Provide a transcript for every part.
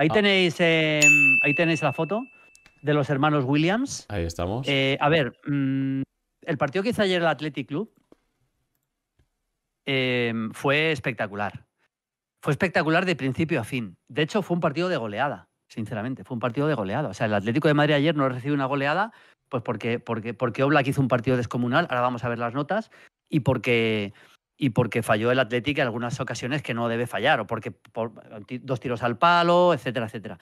Ahí ah. tenéis, em, ahí tenéis la foto de los hermanos Williams. Ahí estamos. Eh, a ver, mm, el partido que hizo ayer el Athletic Club em, fue espectacular. Fue espectacular de principio a fin. De hecho, fue un partido de goleada, sinceramente. Fue un partido de goleada. O sea, el Atlético de Madrid ayer no recibió una goleada, pues porque, porque, porque Oblak hizo un partido descomunal. Ahora vamos a ver las notas. Y porque, y porque falló el Athletic en algunas ocasiones que no debe fallar, o porque dos tiros al palo, etcétera, etcétera.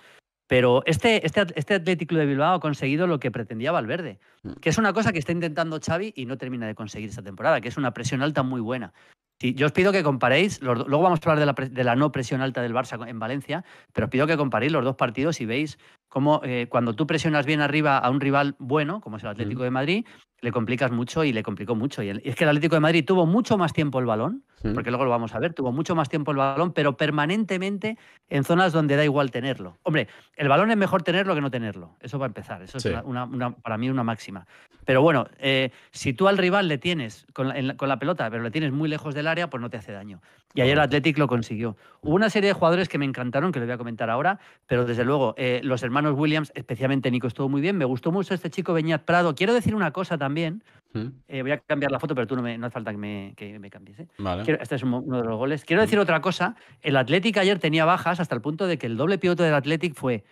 Pero este, este, este Atlético de Bilbao ha conseguido lo que pretendía Valverde, mm. que es una cosa que está intentando Xavi y no termina de conseguir esta temporada, que es una presión alta muy buena. yo os pido que comparéis, luego vamos a hablar de la, de la, no presión alta del Barça en Valencia, pero os pido que comparéis los dos partidos y veis como eh, cuando tú presionas bien arriba a un rival bueno, como es el Atlético de Madrid, le complicas mucho y le complicó mucho. Y, es que el Atlético de Madrid tuvo mucho más tiempo el balón, porque luego lo vamos a ver, tuvo mucho más tiempo el balón, pero permanentemente en zonas donde da igual tenerlo. Hombre, el balón es mejor tenerlo que no tenerlo, eso va a empezar, eso es una, para mí una máxima. Pero bueno, eh, si tú al rival le tienes con la, pelota, pero le tienes muy lejos del área, pues no te hace daño. Y ayer el Atlético lo consiguió. Hubo una serie de jugadores que me encantaron, que lo voy a comentar ahora, pero desde luego eh, los hermanos hermanos Williams, especialmente Nico, estuvo muy bien. Me gustó mucho este chico Beñat Prado. Quiero decir una cosa también. ¿Mm? Eh, voy a cambiar la foto, pero tú no, no hace falta que me, que me cambies. ¿eh? este es uno de los goles. Quiero ¿Mm? decir otra cosa. El Athletic ayer tenía bajas hasta el punto de que el doble piloto del Athletic fue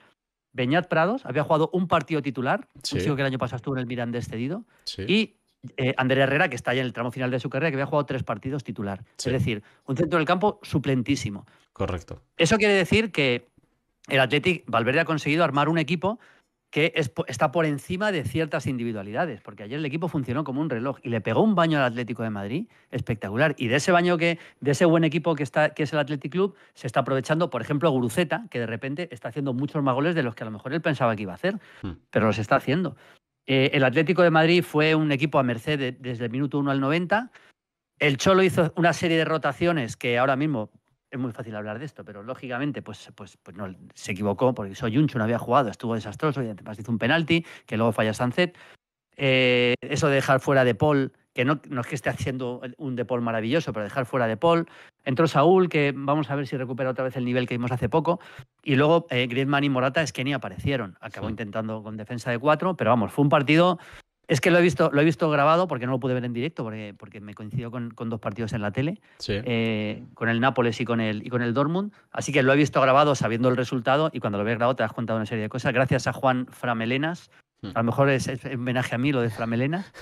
Beñat Prados, había jugado un partido titular, un chico que el año pasado estuvo en el Miranda cedido, y eh, Andrea Herrera, que está ya en el tramo final de su carrera, que había jugado tres partidos titular. Es decir, un centro del campo suplentísimo. Correcto. Eso quiere decir que el Athletic, Valverde ha conseguido armar un equipo que está por encima de ciertas individualidades, porque ayer el equipo funcionó como un reloj y le pegó un baño al Atlético de Madrid espectacular. Y de ese baño que, de ese buen equipo que, es el Athletic Club, se está aprovechando, por ejemplo, Guruceta, que de repente está haciendo muchos más goles de los que a lo mejor él pensaba que iba a hacer, mm. pero los está haciendo. Eh, el Atlético de Madrid fue un equipo a merced desde el minuto 1 al 90. El Cholo hizo una serie de rotaciones que ahora mismo es muy fácil hablar de esto, pero lógicamente, pues, pues, pues no, se equivocó porque Soyuncu no había jugado, estuvo desastroso y además hizo un penalti que luego falla Sanzet. Eh, eso de dejar fuera de Paul, que no, es que esté haciendo un de Paul maravilloso, pero dejar fuera de Paul. Entró Saúl, que vamos a ver si recupera otra vez el nivel que vimos hace poco. Y luego eh, Griezmann y Morata es que ni aparecieron. Acabó intentando con defensa de cuatro, pero vamos, fue un partido es que lo he visto, lo he visto grabado porque no lo pude ver en directo, porque, me coincidió con, dos partidos en la tele, eh, con el Nápoles y con el, y con el Dortmund. Así que lo he visto grabado sabiendo el resultado y cuando lo ves grabado te has contado una serie de cosas. Gracias a Juan Framelenas. Hmm. A lo mejor es, homenaje a mí lo de Framelenas,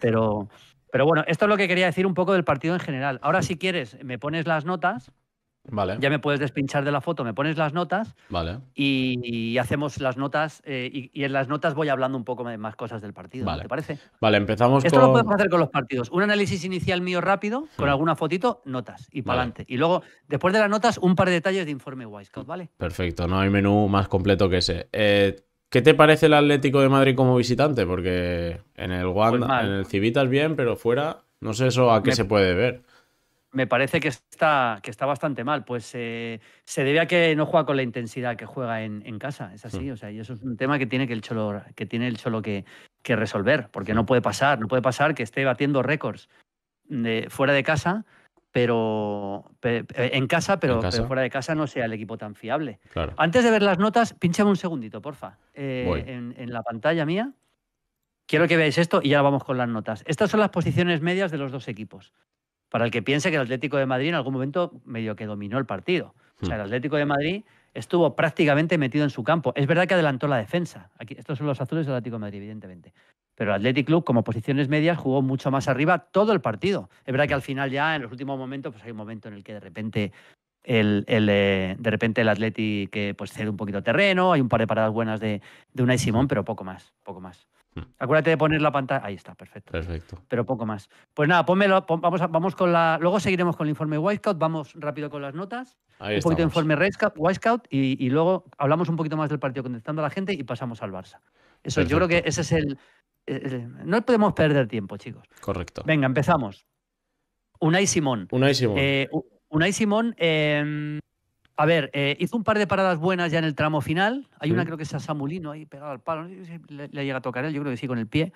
pero, pero bueno, esto es lo que quería decir un poco del partido en general. Ahora, si quieres, me pones las notas Vale. Ya me puedes despinchar de la foto, me pones las notas vale. y, hacemos las notas eh, y, en las notas voy hablando un poco de más cosas del partido. ¿Te parece? Vale, empezamos Esto lo podemos hacer con los partidos. Un análisis inicial mío rápido, con alguna fotito, notas y para adelante. Y luego, después de las notas, un par de detalles de informe Wisecout, ¿vale? Perfecto, no hay menú más completo que ese. Eh, ¿Qué te parece el Atlético de Madrid como visitante? Porque en el Wanda, pues en el Civitas bien, pero fuera, no sé eso a qué se puede ver me parece que está, que está bastante mal. Pues eh, se debe a que no juega con la intensidad que juega en, casa. Es así. Mm. O sea, y eso es un tema que tiene que el Cholo, que tiene el Cholo que, resolver. Porque no puede pasar, no puede pasar que esté batiendo récords de, fuera de casa, pero en casa, pero, fuera de casa no sea el equipo tan fiable. Antes de ver las notas, pinchame un segundito, porfa. Eh, en, en la pantalla mía. Quiero que veáis esto y ya vamos con las notas. Estas son las posiciones medias de los dos equipos para el que piense que el Atlético de Madrid en algún momento medio que dominó el partido. O sea, hmm. el Atlético de Madrid estuvo prácticamente metido en su campo. Es verdad que adelantó la defensa. Aquí, estos son los azules del Atlético de Madrid, evidentemente. Pero el Athletic Club, como posiciones medias, jugó mucho más arriba todo el partido. Es verdad que al final ya, en los últimos momentos, pues hay un momento en el que de repente el, el, eh, de repente el que eh, pues cede un poquito terreno, hay un par de paradas buenas de, de Unai Simón, pero poco más, poco más. Hmm. Acuérdate de poner la pantalla. Ahí está, perfecto. Perfecto. Pero poco más. Pues nada, ponmelo, vamos, vamos con la. Luego seguiremos con el informe Wisecout. Vamos rápido con las notas. un poquito de informe Wisecout y, y luego hablamos un poquito más del partido contestando a la gente y pasamos al Barça. Eso, yo creo que ese es el, eh, eh, No podemos perder tiempo, chicos. Correcto. Venga, empezamos. Unai Simón. Unai Simón. Eh, Unai Simón. Em, a ver, eh, hizo un par de paradas buenas ya en el tramo final. Hay una, creo que es a Samulino ahí pegado al palo. No sé si le, llega a tocar él, yo creo que sí, con el pie.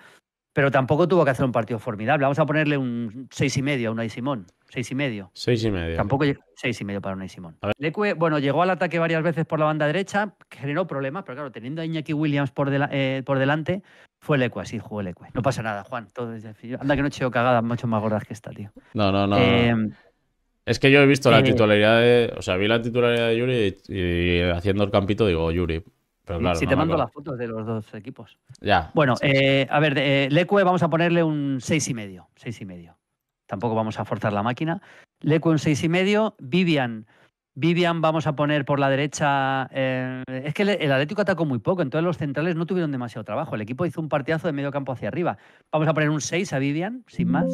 Pero tampoco tuvo que hacer un partido formidable. Vamos a ponerle un seis y medio a Unai Simón. Seis y medio. Seis y medio. Tampoco seis y medio para Unai Simón. Leque, bueno, llegó al ataque varias veces por la banda derecha, generó problemas, pero claro, teniendo a Iñaki Williams por, eh, por delante, fue Lecue, así jugó Leque. No pasa nada, Juan. anda que no he hecho cagadas mucho más gordas que esta, tío. No, no, no. Eh, es que yo he visto la titularidad de. O sea, vi la titularidad de Yuri y, haciendo el campito digo Yuri. Pero claro, si te mando las fotos de los dos equipos. Ya. Bueno, eh, a ver, eh, vamos a ponerle un y medio. Tampoco vamos a forzar la máquina. Leque un medio, Vivian. Vivian vamos a poner por la derecha. Eh, es que el Atlético atacó muy poco, entonces los centrales no tuvieron demasiado trabajo. El equipo hizo un partidazo de medio campo hacia arriba. Vamos a poner un 6 a Vivian, sin más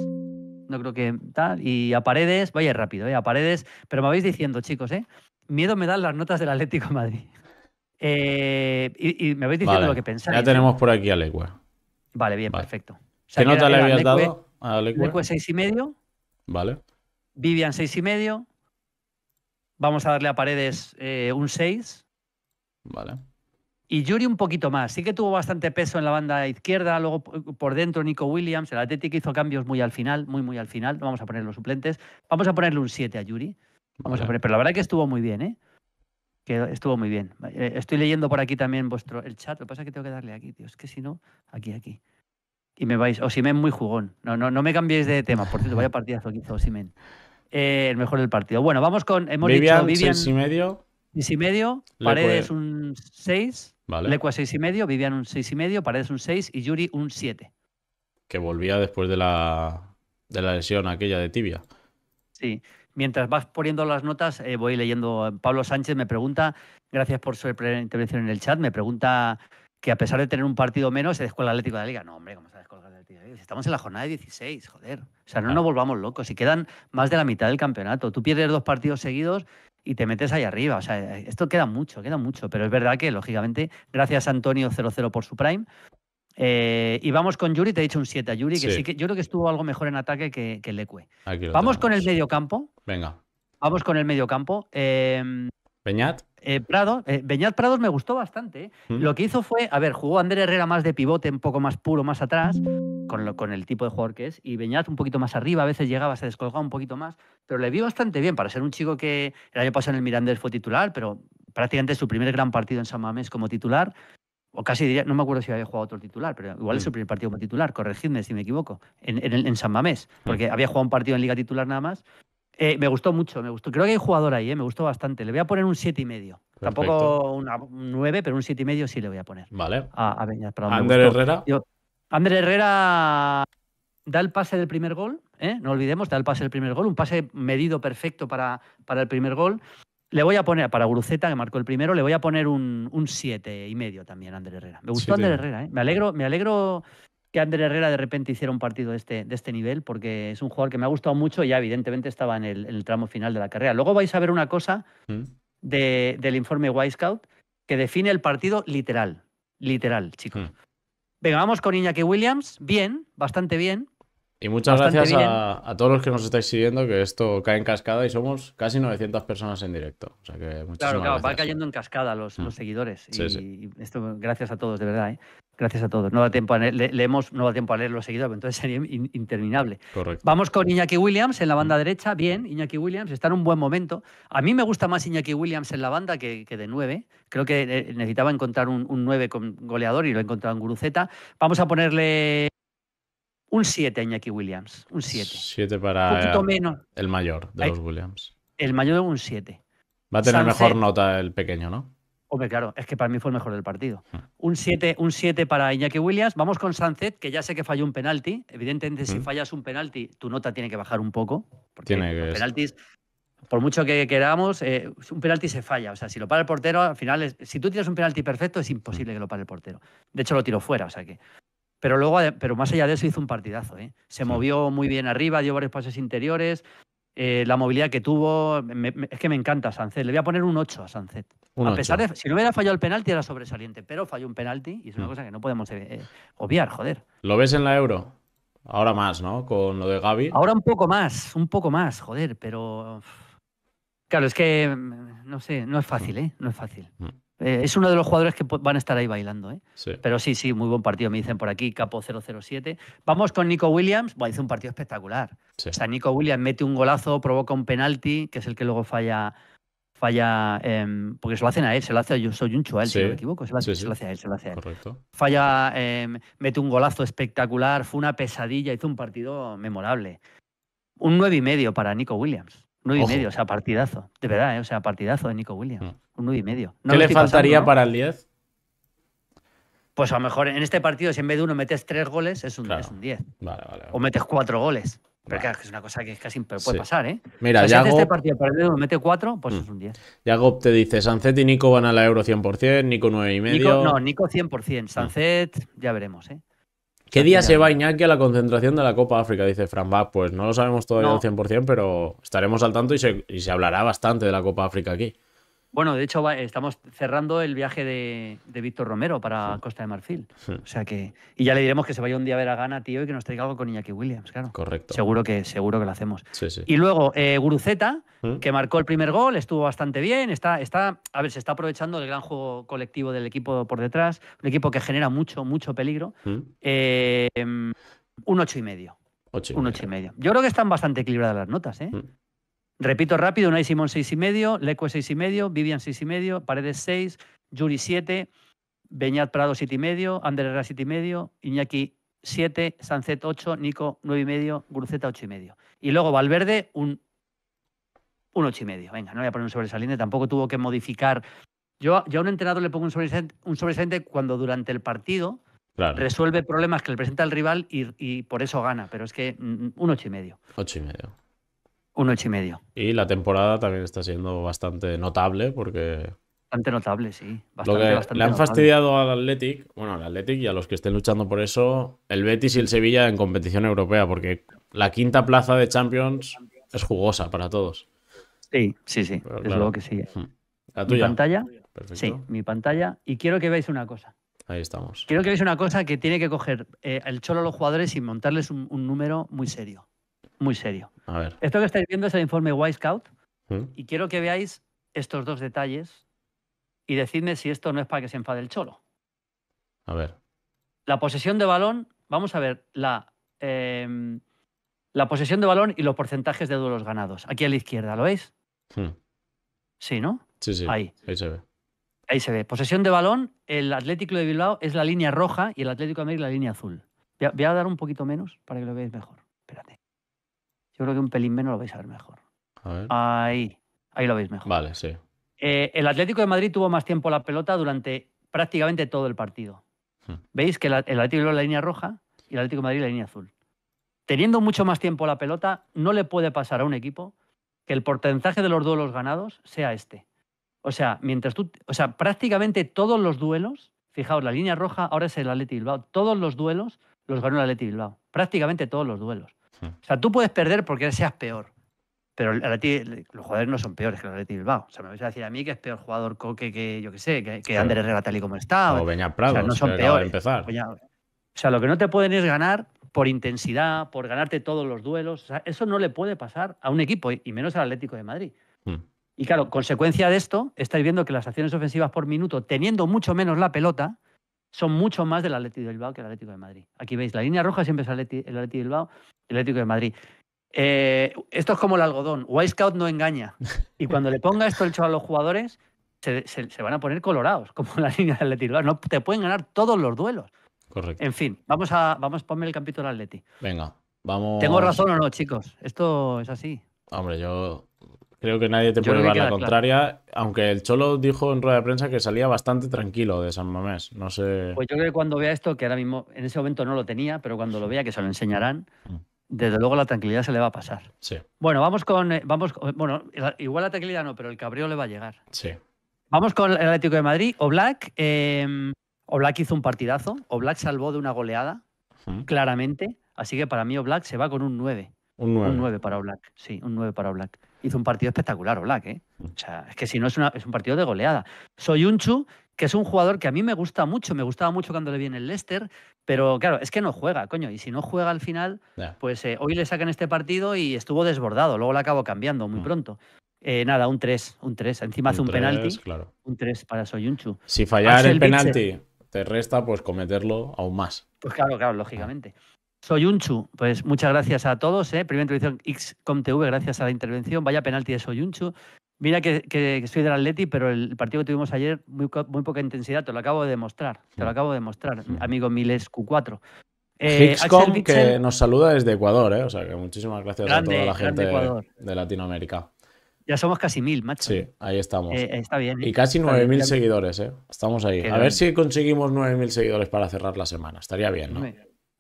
no creo que tal. Y a paredes, vaya rápido, eh, a paredes, pero me vais diciendo, chicos, ¿eh? Miedo me dan las notas del Atlético Madrid. Eh, y, me vais diciendo lo que pensáis. Ya tenemos por aquí a legua Vale, bien, perfecto. se ¿Qué nota le habías dado a Legua? 6 y medio. Vale. Vivian 6 y medio. Vamos a darle a Paredes eh, un 6. Vale. Y Yuri un poquito más. Sí que tuvo bastante peso en la banda izquierda, luego eh, por dentro Nico Williams. El Atlético hizo cambios muy al final, muy, muy al final. vamos a poner los suplentes. Vamos a ponerle un 7 a Yuri. Vamos a poner, pero la verdad es que estuvo muy bien, ¿eh? Que estuvo muy bien. Eh, estoy leyendo por aquí también vuestro el chat. Lo que pasa es que tengo que darle aquí, tío. Es que si no, aquí, aquí. Y me vais. Osimen muy jugón. No, no, no me cambiéis de tema. Por cierto, vaya partidazo que hizo Osimen. Eh, el mejor del partido. Bueno, vamos con. Hemos Vivian, dicho Vivian. y medio. y medio. Paredes un 6. Vale. y medio, Vivian un y medio, Paredes un 6 y Yuri un 7. Que volvía después de la, de la lesión aquella de tibia. Sí. Mientras vas poniendo las notas, eh, voy leyendo. Pablo Sánchez me pregunta, gracias por su intervención en el chat, me pregunta que a pesar de tener un partido menos, se descuela el Atlético de la Liga. No, hombre, ¿cómo se descuelga el Atlético de la Liga? Estamos en la jornada de 16, joder. O sea, no nos volvamos locos. Si quedan más de la mitad del campeonato, tú pierdes dos partidos seguidos y te metes ahí arriba. O sea, esto queda mucho, queda mucho. Pero es verdad que, lógicamente, gracias Antonio00 por su Prime. Eh, y vamos con Yuri, te he dicho un 7 a Yuri, que sí, que yo creo que estuvo algo mejor en ataque que, que Leque. Vamos con el campo. Venga. Vamos con el mediocampo. Eh, Peñat. Eh, Prado, eh, Prados me gustó bastante. ¿eh? Mm. Lo que hizo fue, a ver, jugó Andrés Herrera más de pivote, un poco más puro, más atrás, con, con el tipo de jugador que es, y Beñat un poquito más arriba, a veces llegaba, se descolgaba un poquito más, pero le vio bastante bien para ser un chico que el año pasado en el Mirandés fue titular, pero prácticamente su primer gran partido en San Mamés como titular, o casi diría, no me acuerdo si había jugado otro titular, pero igual es mm. su primer partido como titular, corregidme si me equivoco, en, en, en San Mamés, mm. porque había jugado un partido en Liga Titular nada más, eh, me gustó mucho, me gustó. Creo que hay jugador ahí, eh, me gustó bastante. Le voy a poner un 7,5. Tampoco un 9, pero un 7,5 sí le voy a poner. Vale. A, a Herrera. Yo, Herrera da el pase del primer gol, eh, no olvidemos, da el pase del primer gol, un pase medido perfecto para, para el primer gol. Le voy a poner, para Guruceta, que marcó el primero, le voy a poner un 7,5 medio también a Ander Herrera. Me gustó Ander Herrera, ¿eh? me alegro, me alegro que Andrés Herrera de repente hiciera un partido de este, de este nivel, porque es un jugador que me ha gustado mucho y ya evidentemente estaba en el, tramo final de la carrera. Luego vais a ver una cosa mm. del informe Wisecout que define el partido literal, literal, chicos. Mm. Venga, vamos con Iñaki Williams, bien, bastante bien, y muchas gracias a, todos los que nos estáis siguiendo, que esto cae en cascada y somos casi 900 personas en directo. claro, va cayendo en cascada los, mm. seguidores. y, esto, gracias a todos, de verdad. ¿eh? Gracias a todos. No da tiempo a leemos, no da tiempo a leer los seguidores, entonces sería interminable. Vamos con Iñaki Williams en la banda mm. derecha. Bien, Iñaki Williams está en un buen momento. A mí me gusta más Iñaki Williams en la banda que, de nueve. Creo que eh, necesitaba encontrar un, nueve 9 con goleador y lo he encontrado en Guruceta. Vamos a ponerle un 7 a Iñaki Williams. Un 7. 7 para un el, menos. el mayor de los Williams. El mayor de un 7. Va a tener mejor nota el pequeño, ¿no? Hombre, claro, es que para mí fue el mejor del partido. Hmm. Un 7 un siete para Iñaki Williams. Vamos con Sancet, que ya sé que falló un penalti. Evidentemente, si hmm. fallas un penalti, tu nota tiene que bajar un poco. Porque tiene penaltis, por mucho que queramos, eh, un penalti se falla. O sea, si lo para el portero, al final, es, si tú tiras un penalti perfecto, es imposible hmm. que lo pare el portero. De hecho, lo tiro fuera, o sea que pero luego, pero más allá de eso, hizo un partidazo. ¿eh? Se movió muy bien arriba, dio varios pases interiores. Eh, la movilidad que tuvo, es que me encanta Sancet. Le voy a poner un 8 a Sancet. a pesar si no hubiera fallado el penalti, era sobresaliente, pero falló un penalti y es una mm. cosa que no podemos eh, obviar, joder. ¿Lo ves en la Euro? Ahora más, ¿no? Con lo de Gaby. Ahora un poco más, un poco más, joder, pero. Claro, es que, mm, no sé, no es fácil, mm. ¿eh? No es fácil. Eh, es uno de los jugadores que van a estar ahí bailando. ¿eh? Pero sí, sí, muy buen partido, me dicen por aquí, capo 007. Vamos con Nico Williams, bueno, hizo un partido espectacular. sea, Nico Williams mete un golazo, provoca un penalti, que es el que luego falla, falla em, porque se lo hacen a él, se lo hace a soy un él, si no me equivoco, se lo, hace, a él, se lo hace Falla, em, mete un golazo espectacular, fue una pesadilla, hizo un partido memorable. Un nueve y medio para Nico Williams. 9 y medio, o sea, partidazo. De verdad, ¿eh? o sea, partidazo de Nico Williams. Mm. Un 9 y medio. No ¿Qué le faltaría para el 10? Pues a lo mejor en este partido, si en vez de uno metes 3 goles, es un, 10. Vale, vale, O metes 4 goles. Pero claro, es una cosa que casi puede pasar, ¿eh? Mira, o sea, Yago... si este partido para el uno mete 4, pues mm. es un 10. Yago te dice, Sancet y Nico van a la Euro 100%, Nico 9 y medio. Nico, no, Nico 100%, mm. Sancet, ya veremos, ¿eh? ¿Qué día se va Iñaki a la concentración de la Copa África? Dice Fran Bach. Pues no lo sabemos todavía al 100%, pero estaremos al tanto y se, y se hablará bastante de la Copa África aquí. Bueno, de hecho, estamos cerrando el viaje de, Víctor Romero para Costa de Marfil. O sea que. Y ya le diremos que se vaya un día a ver a Gana, tío, y que nos traiga algo con Iñaki Williams, claro. Correcto. Seguro que, seguro que lo hacemos. Sí, y luego, eh, Guruceta, ¿Mm? que marcó el primer gol, estuvo bastante bien. Está, está, a ver, se está aprovechando el gran juego colectivo del equipo por detrás. Un equipo que genera mucho, mucho peligro. ¿Mm? Eh, un ocho y medio. un medio. y medio. Yo creo que están bastante equilibradas las notas, ¿eh? ¿Mm? Repito rápido, Unai Simón 6,5, Leco 6,5, Vivian 6,5, Paredes 6, Yuri 7, Beñat Prado 7,5, 7 Herrera 7,5, Iñaki 7, Sancet 8, Nico 9,5, Gruceta 8,5. Y luego Valverde un, y medio. Venga, no voy a poner un sobresaliente, tampoco tuvo que modificar. Yo, a un entrenador le pongo un sobresaliente, cuando durante el partido resuelve problemas que le presenta el rival y, por eso gana, pero es que mm, un 8 y y medio. Un ocho y medio. Y la temporada también está siendo bastante notable porque. Bastante notable, sí. le han fastidiado al Athletic, bueno, al Athletic y a los que estén luchando por eso, el Betis y el Sevilla en competición europea, porque la quinta plaza de Champions es jugosa para todos. Sí, sí, sí. que hmm. ¿La tuya? Mi pantalla. Sí, mi pantalla. Y quiero que veáis una cosa. Ahí estamos. Quiero que veáis una cosa que tiene que coger eh, el cholo a los jugadores y montarles un número muy serio muy serio. A ver. Esto que estáis viendo es el informe Wisecout ¿Mm? y quiero que veáis estos dos detalles y decidme si esto no es para que se enfade el cholo. A ver. La posesión de balón, vamos a ver, la, em, la posesión de balón y los porcentajes de duelos ganados. Aquí a la izquierda, ¿lo veis? ¿Mm? Sí, ¿no? Sí, sí. Ahí. se ve. Ahí se ve. Posesión de balón, el Atlético de Bilbao es la línea roja y el Atlético de es la línea azul. voy a dar un poquito menos para que lo veáis mejor. Yo creo que un pelín menos lo vais a ver mejor. Ahí, ahí lo veis mejor. Vale, sí. Eh, el Atlético de Madrid tuvo más tiempo la pelota durante prácticamente todo el partido. Hmm. Veis que el Atlético de la línea roja y el Atlético de Madrid la línea azul. Teniendo mucho más tiempo la pelota, no le puede pasar a un equipo que el porcentaje de los duelos ganados sea este. O sea, mientras tú, o sea, prácticamente todos los duelos, fijaos, la línea roja ahora es el de Bilbao, todos los duelos los ganó el de Bilbao, prácticamente todos los duelos. Hmm. O sea, tú puedes perder porque seas peor. Pero los jugadores no son peores que el de Bilbao. O sea, me vais a decir a mí que es peor jugador Coque que, yo que sé, que, que Andrés Herrera tal y como está. O, Prado. O sea, no son peores. Empezar. Pues o sea, lo que no te pueden es ganar por intensidad, por ganarte todos los duelos. eso no le puede pasar a un equipo, y menos al Atlético de Madrid. Hmm. Y claro, consecuencia de esto, estáis viendo que las acciones ofensivas por minuto, teniendo mucho menos la pelota, son mucho más del Atlético de Bilbao que el Atlético de Madrid. Aquí veis, la línea roja siempre es el Atlético de Bilbao y el Atlético de Madrid. Eh, esto es como el algodón. White Scout no engaña. Y cuando le ponga esto el a los jugadores, se, van a poner colorados, como la línea del Atleti. No te pueden ganar todos los duelos. Correcto. En fin, vamos a vamos el capítulo del Atleti. Venga, vamos. ¿Tengo razón o no, chicos? Esto es así. Hombre, yo Creo que nadie te puede dar la contraria, aunque el Cholo dijo en rueda de prensa que salía bastante tranquilo de San Mamés. No sé. Pues yo creo que cuando vea esto, que ahora mismo en ese momento no lo tenía, pero cuando lo vea, que se lo enseñarán, mm. desde luego la tranquilidad se le va a pasar. Sí. Bueno, vamos con. Eh, vamos, bueno, igual la tranquilidad no, pero el cabreo le va a llegar. Sí. Vamos con el Atlético de Madrid. Black, Eh, em, Black hizo un partidazo. Black salvó de una goleada, mm. claramente. Así que para mí Black se va con un 9. Un 9. Un 9 para Oblak. Sí, un 9 para Black hizo un partido espectacular, Oblak. ¿eh? Mm. O sea, es que si no es, una, un partido de goleada. Soy Soyunchu, que es un jugador que a mí me gusta mucho, me gustaba mucho cuando le viene el Leicester, pero claro, es que no juega, coño. Y si no juega al final, pues eh, hoy le sacan este partido y estuvo desbordado. Luego lo acabo cambiando muy mm. pronto. Eh, nada, un 3, un 3. Encima hace un penalti. Un 3 para Soyunchu. Si fallar el penalti te resta, pues cometerlo aún más. Pues claro, claro, lógicamente. Ah. Soy Pues muchas gracias a todos. ¿eh? Primera XCOM TV gracias a la intervención. Vaya penalti de Soyunchu Mira que, que, soy del Atleti, pero el partido que tuvimos ayer, muy, poca intensidad, te lo acabo de demostrar. Te lo acabo de mostrar, amigo Miles Q4. Eh, que nos saluda desde Ecuador, ¿eh? O sea, que muchísimas gracias a toda la gente de Latinoamérica. Ya somos casi mil, macho. Sí, ahí estamos. Eh, está bien. ¿eh? Y casi nueve mil seguidores, Estamos ahí. a ver si conseguimos nueve mil seguidores para cerrar la semana. Estaría bien, ¿no?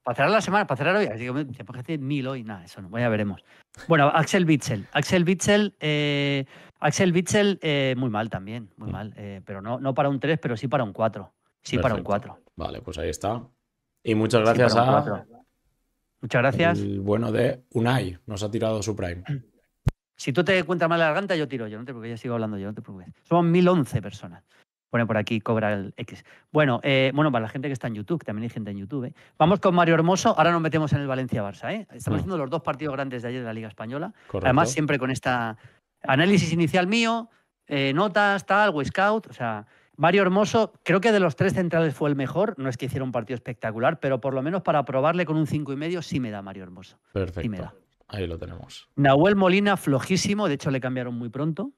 Para cerrar la semana, para cerrar hoy. Así que que mil hoy. Nada, eso no, ya veremos. Bueno, Axel Witzel. Axel Witzel, eh, Axel Witzel eh, muy mal también, muy mm. mal. Eh, pero no, no para un 3, pero sí para un 4. Sí para un 4. Vale, pues ahí está. Y muchas gracias a. Muchas gracias. El bueno de Unai nos ha tirado su prime. Si tú te cuentas mal la garganta, yo tiro yo, no te preocupes, ya sigo hablando yo, no te preocupes. Somos 1011 personas. Pone por aquí cobra el X. Bueno, eh, bueno, para la gente que está en YouTube, también hay gente en YouTube. ¿eh? Vamos con Mario Hermoso, ahora nos metemos en el Valencia-Barça. ¿eh? Estamos mm. haciendo los dos partidos grandes de ayer de la Liga Española. Además, siempre con esta análisis inicial mío, eh, notas, tal, Scout. O sea, Mario Hermoso, creo que de los tres centrales fue el mejor. No es que hiciera un partido espectacular, pero por lo menos para probarle con un cinco y medio sí me da Mario Hermoso. Perfecto. Ahí lo tenemos. Nahuel Molina, flojísimo, de hecho le cambiaron muy pronto.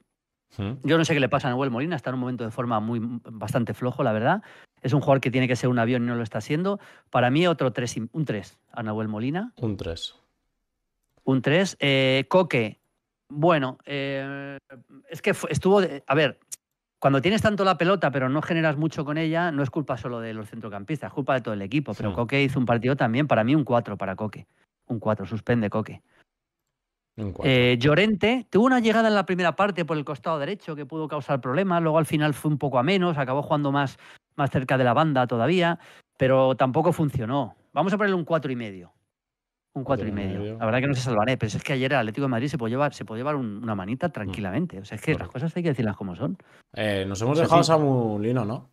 Yo no sé qué le pasa a Nahuel Molina, está en un momento de forma muy bastante flojo, la verdad. Es un jugador que tiene que ser un avión y no lo está siendo. Para mí, otro 3, un 3 a Nahuel Molina. Un 3. Un 3. Eh, Coque, bueno, eh, es que estuvo. A ver, cuando tienes tanto la pelota pero no generas mucho con ella, no es culpa solo de los centrocampistas, es culpa de todo el equipo. Pero Coque hizo un partido también, para mí, un 4 para Coque. Un 4, suspende Coque. Eh, Llorente tuvo una llegada en la primera parte por el costado derecho que pudo causar problemas, luego al final fue un poco a menos, acabó jugando más, más cerca de la banda todavía, pero tampoco funcionó. Vamos a ponerle un cuatro y medio. Un 4 y medio. La verdad que no se salvaré, pero es que ayer el Atlético de Madrid se puede llevar, se llevar una manita mm. tranquilamente. O sea, es que las cosas hay que decirlas como son. Eh, nos hemos dejado a Samulino, ¿no?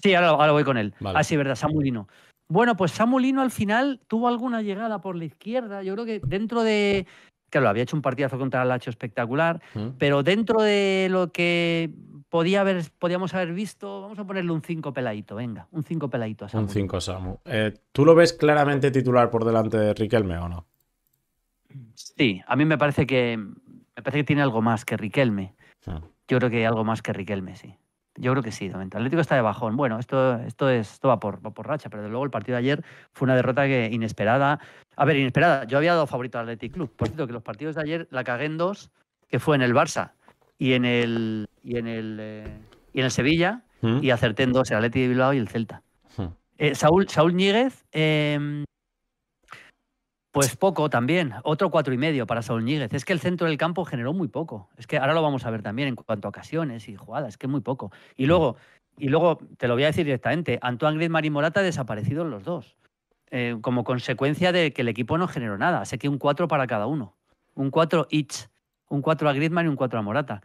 Sí, ahora, voy con él. Ah, sí, verdad, Samulino. Bueno, pues Samulino al final tuvo alguna llegada por la izquierda. Yo creo que dentro de, lo había hecho un partidazo contra el Lacho espectacular, mm. pero dentro de lo que podía haber, podíamos haber visto, vamos a ponerle un 5 peladito, venga, un 5 peladito a Samu. Un 5 Samu. Eh, ¿Tú lo ves claramente titular por delante de Riquelme o no? Sí, a mí me parece que me parece que tiene algo más que Riquelme. Ah. Yo creo que hay algo más que Riquelme, sí. Yo creo que sí, de Atlético está de bajón. Bueno, esto, esto, es, esto va, por, racha, pero desde luego el partido de ayer fue una derrota que inesperada. A ver, inesperada. Yo había dado favorito al Atlético Club. Por cierto, que los partidos de ayer la cagué en dos, que fue en el Barça y en el, y en el, eh, y en el Sevilla, mm. y acerté en dos, el Atlético de Bilbao y el Celta. Hmm. Eh, Saúl, Saúl Ñíguez eh, pues poco también, otro cuatro y medio para Saúl Níguez. Es que el centro del campo generó muy poco. Es que ahora lo vamos a ver también en cuanto a ocasiones y jugadas, es que muy poco. Y mm. luego, y luego te lo voy a decir directamente, Antoine Griezmann y Morata desaparecido los dos, eh, como consecuencia de que el equipo no generó nada. Así que un cuatro para cada uno, un cuatro each un 4 a Griezmann y un 4 a Morata.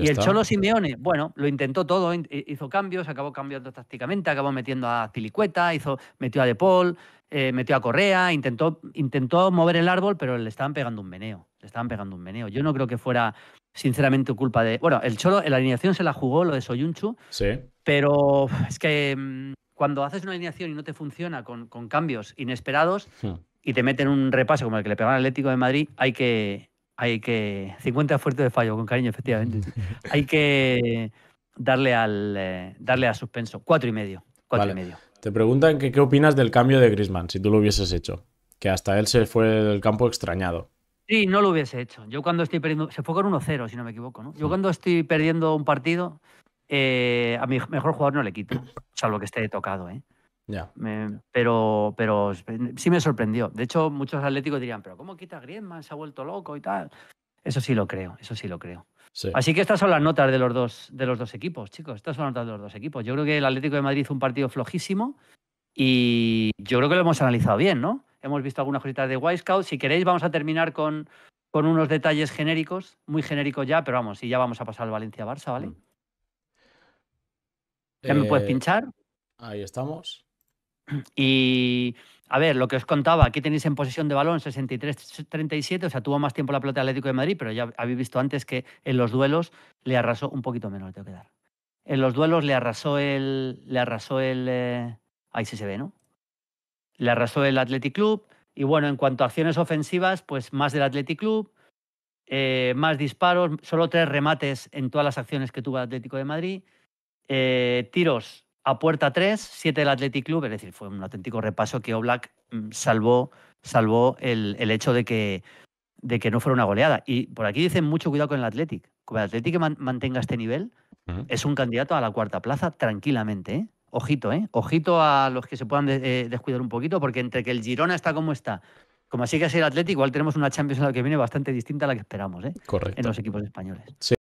y el Cholo Simeone, bueno, lo intentó todo, eh, hizo cambios, acabó cambiando tácticamente, acabó metiendo a Tilicueta, hizo, metió a De Paul, eh, metió a Correa, intentó, intentó mover el árbol, pero le estaban pegando un meneo. Le estaban pegando un meneo. Yo no creo que fuera, sinceramente, culpa de. Bueno, el Cholo, la alineación se la jugó, lo de Soyunchu. Sí. Pero es que mm, cuando haces una alineación y no te funciona con, cambios inesperados. Hmm. Y te meten un repaso como el que le pegaron al Atlético de Madrid, hay que, hay que. 50 fuertes de fallo, con cariño, efectivamente. hay que darle al eh, darle a suspenso. Cuatro y medio. Cuatro y medio. Te preguntan qué opinas del cambio de Griezmann, si tú lo hubieses hecho. Que hasta él se fue del campo extrañado. Sí, no lo hubiese hecho. Yo cuando estoy perdiendo. Se fue con 1-0, si no me equivoco, Yo cuando estoy perdiendo un partido, eh, a mi mejor jugador no le quito, salvo que esté tocado, ¿eh? pero, pero sí me sorprendió. De hecho, muchos atléticos dirían, pero ¿cómo quita Griezmann? Se ha vuelto loco y tal. Eso sí lo creo, eso sí lo creo. Así que estas son las notas de los, dos, de los dos equipos, chicos. Estas son las notas de los dos equipos. Yo creo que el Atlético de Madrid hizo un partido flojísimo y yo creo que lo hemos analizado bien, ¿no? Hemos visto algunas cositas de Scouts. Si queréis, vamos a terminar con, con unos detalles genéricos, muy genéricos ya, pero vamos, y ya vamos a pasar al Valencia-Barça, ¿vale? Mm. ¿Ya me puedes eh, pinchar? Ahí estamos. Y a ver, lo que os contaba, aquí tenéis en posesión de balón 63-37, o sea, tuvo más tiempo la pelota Atlético de Madrid, pero ya habéis visto antes que en los duelos le arrasó un poquito menos, le tengo que dar. En los duelos le arrasó el. Le arrasó el. Eh, ahí sí se ve, ¿no? Le arrasó el Athletic Club. Y bueno, en cuanto a acciones ofensivas, pues más del Athletic Club, eh, más disparos, solo tres remates en todas las acciones que tuvo el Atlético de Madrid. Eh, tiros, a puerta 3, 7 del Athletic Club, es decir, fue un auténtico repaso que Oblak mm, salvó, salvó el, hecho de que, de que no fuera una goleada. Y por aquí dicen mucho cuidado con el Athletic. Como el Athletic que mantenga este nivel, es un candidato a la cuarta plaza tranquilamente. ¿eh? Ojito, ¿eh? Ojito a los que se puedan eh, descuidar un poquito, porque entre que el Girona está como está, como así que es el Athletic, igual tenemos una Champions en la que viene bastante distinta a la que esperamos, ¿eh? En los equipos españoles. Sí.